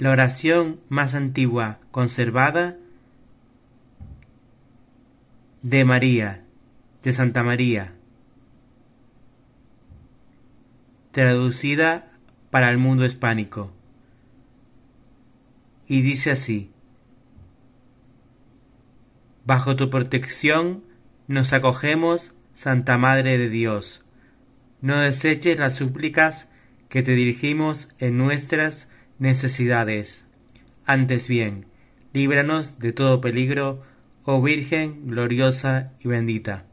La oración más antigua conservada de María, de Santa María, traducida para el mundo hispánico. Y dice así, Bajo tu protección nos acogemos, Santa Madre de Dios. No deseches las súplicas que te dirigimos en nuestras necesidades. Antes bien, líbranos de todo peligro, oh Virgen gloriosa y bendita.